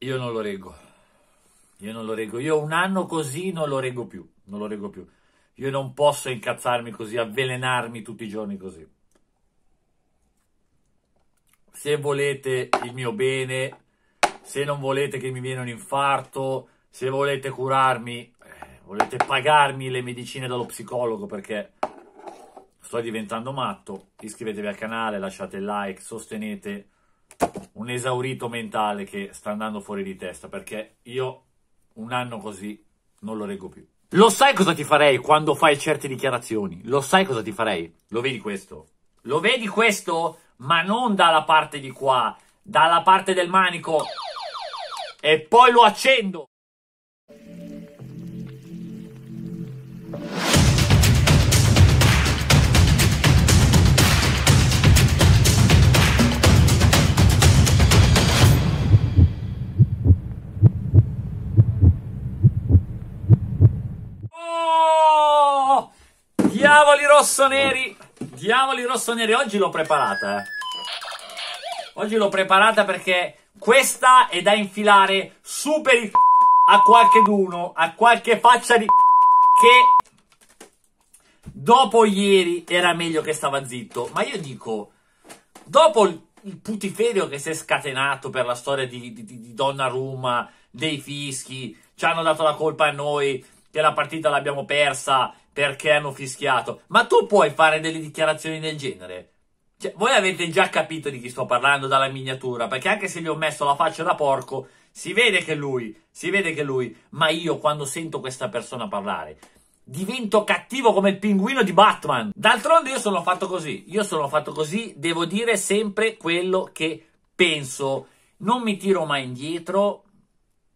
Io non lo reggo. Io non lo reggo. Io un anno così non lo reggo più. Non lo reggo più. Io non posso incazzarmi così, avvelenarmi tutti i giorni così. Se volete il mio bene, se non volete che mi viene un infarto, se volete curarmi, eh, volete pagarmi le medicine dallo psicologo perché sto diventando matto, iscrivetevi al canale, lasciate il like, sostenete un esaurito mentale che sta andando fuori di testa perché io un anno così non lo reggo più. Lo sai cosa ti farei quando fai certe dichiarazioni? Lo sai cosa ti farei? Lo vedi questo? Lo vedi questo? Ma non dalla parte di qua, dalla parte del manico. E poi lo accendo. Diavoli rossoneri! Diavoli rossoneri, oggi l'ho preparata. Eh. Oggi l'ho preparata perché questa è da infilare su il a qualcheduno, a qualche faccia di che dopo ieri era meglio che stava zitto. Ma io dico, dopo il putiferio che si è scatenato per la storia di, di, di Donna Ruma, dei fischi, ci hanno dato la colpa a noi, che la partita l'abbiamo persa perché hanno fischiato. Ma tu puoi fare delle dichiarazioni del genere? Cioè, voi avete già capito di chi sto parlando dalla miniatura, perché anche se gli ho messo la faccia da porco, si vede che lui, si vede che lui, ma io quando sento questa persona parlare, divento cattivo come il pinguino di Batman. D'altronde io sono fatto così, io sono fatto così, devo dire sempre quello che penso, non mi tiro mai indietro,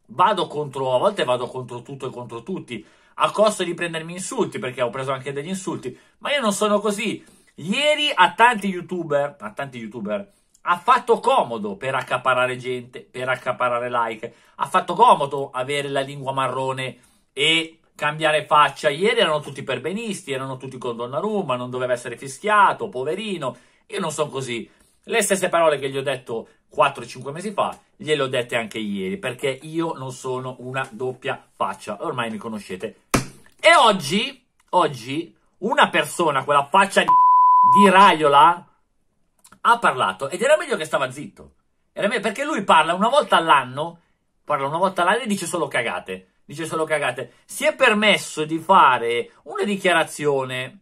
vado contro, a volte vado contro tutto e contro tutti, a costo di prendermi insulti, perché ho preso anche degli insulti, ma io non sono così. Ieri a tanti youtuber, a tanti youtuber, ha fatto comodo per accaparare gente, per accaparare like, ha fatto comodo avere la lingua marrone e cambiare faccia. Ieri erano tutti perbenisti, erano tutti con Donnarumma, non doveva essere fischiato, poverino. Io non sono così. Le stesse parole che gli ho detto 4-5 mesi fa, gliele ho dette anche ieri, perché io non sono una doppia faccia. Ormai mi conoscete e oggi, oggi, una persona, quella faccia di, di Raiola, ha parlato ed era meglio che stava zitto. Era meglio perché lui parla una volta all'anno, parla una volta all'anno e dice solo cagate. Dice solo cagate. Si è permesso di fare una dichiarazione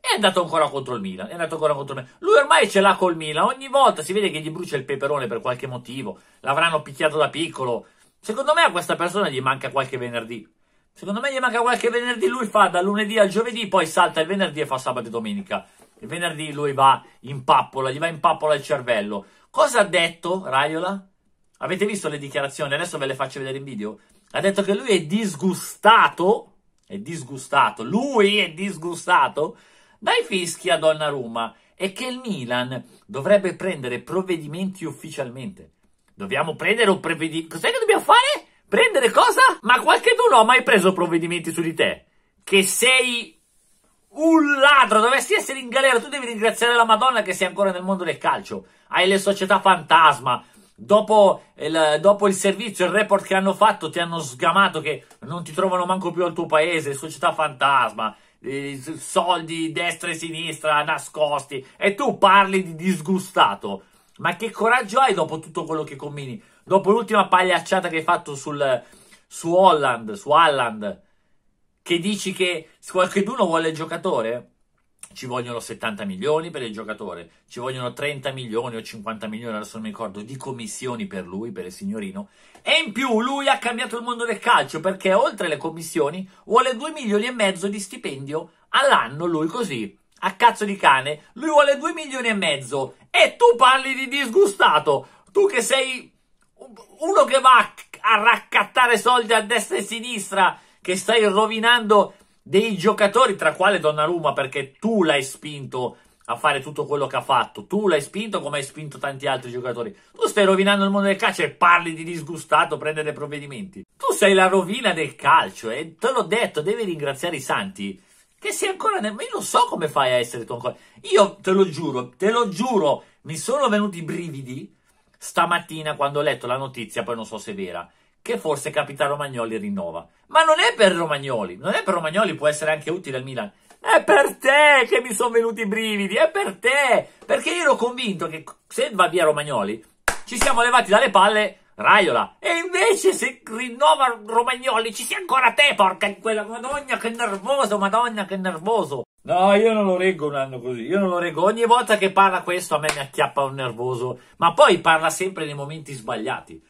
è andato ancora contro il Milan, è andato ancora contro il Milan. Lui ormai ce l'ha col Milan, ogni volta si vede che gli brucia il peperone per qualche motivo, l'avranno picchiato da piccolo. Secondo me a questa persona gli manca qualche venerdì. Secondo me gli manca qualche venerdì, lui fa da lunedì al giovedì, poi salta il venerdì e fa sabato e domenica. Il venerdì lui va in pappola, gli va in pappola il cervello. Cosa ha detto Raiola? Avete visto le dichiarazioni? Adesso ve le faccio vedere in video. Ha detto che lui è disgustato, è disgustato, lui è disgustato dai fischi a Donnarumma e che il Milan dovrebbe prendere provvedimenti ufficialmente. Dobbiamo prendere un provvedimento. Cos'è che dobbiamo fare? Prendere cosa? Ma qualcheduno ha mai preso provvedimenti su di te? Che sei un ladro, dovresti essere in galera, tu devi ringraziare la Madonna che sei ancora nel mondo del calcio. Hai le società fantasma. Dopo il, dopo il, servizio, il report che hanno fatto, ti hanno sgamato che non ti trovano manco più al tuo paese, società fantasma, eh, soldi destra e sinistra nascosti, e tu parli di disgustato. Ma che coraggio hai dopo tutto quello che combini? Dopo l'ultima pagliacciata che hai fatto sul, su Holland, su Holland, che dici che qualcuno vuole il giocatore? Ci vogliono 70 milioni per il giocatore, ci vogliono 30 milioni o 50 milioni, adesso non mi ricordo, di commissioni per lui, per il signorino. E in più lui ha cambiato il mondo del calcio perché oltre alle commissioni vuole 2 milioni e mezzo di stipendio all'anno, lui così, a cazzo di cane, lui vuole 2 milioni e mezzo e tu parli di disgustato, tu che sei uno che va a, a raccattare soldi a destra e a sinistra, che stai rovinando dei giocatori, tra quale Donnarumma, perché tu l'hai spinto a fare tutto quello che ha fatto, tu l'hai spinto come hai spinto tanti altri giocatori, tu stai rovinando il mondo del calcio e parli di disgustato, prendere provvedimenti, tu sei la rovina del calcio e te l'ho detto, devi ringraziare i santi che sei ancora nel... Io non so come fai a essere concordi. Io te lo giuro, te lo giuro, mi sono venuti i brividi stamattina quando ho letto la notizia, poi non so se è vera, che forse Capitano Romagnoli rinnova. Ma non è per Romagnoli, non è per Romagnoli, può essere anche utile al Milan. È per te che mi sono venuti i brividi, è per te! Perché io ero convinto che se va via Romagnoli, ci siamo levati dalle palle Raiola, e invece se rinnova Romagnoli ci sia ancora te, porca di quella madonna che nervoso, madonna che nervoso. No, io non lo reggo un anno così, io non lo reggo. Ogni volta che parla questo a me mi acchiappa un nervoso, ma poi parla sempre nei momenti sbagliati.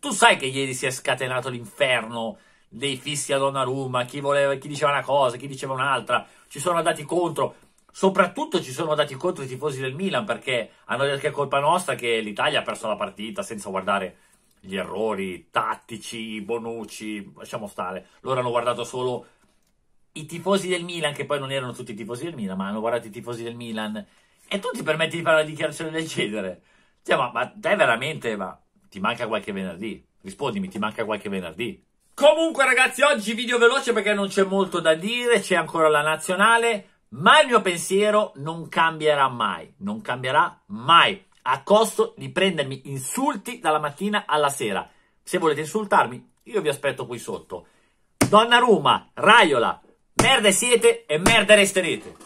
Tu sai che ieri si è scatenato l'inferno dei fissi a Donnarumma, chi, voleva, chi diceva una cosa, chi diceva un'altra, ci sono andati contro, soprattutto ci sono andati contro i tifosi del Milan perché hanno detto che è colpa nostra che l'Italia ha perso la partita senza guardare gli errori tattici, Bonucci, lasciamo stare. Loro hanno guardato solo i tifosi del Milan, che poi non erano tutti i tifosi del Milan, ma hanno guardato i tifosi del Milan. E tu ti permetti di fare una dichiarazione del genere? Cioè, ma, ma te veramente, ma ti manca qualche venerdì? Rispondimi, ti manca qualche venerdì? Comunque ragazzi, oggi video veloce perché non c'è molto da dire, c'è ancora la nazionale, ma il mio pensiero non cambierà mai, non cambierà mai a costo di prendermi insulti dalla mattina alla sera. Se volete insultarmi, io vi aspetto qui sotto. Donna Ruma, Raiola, merda siete e merda resterete.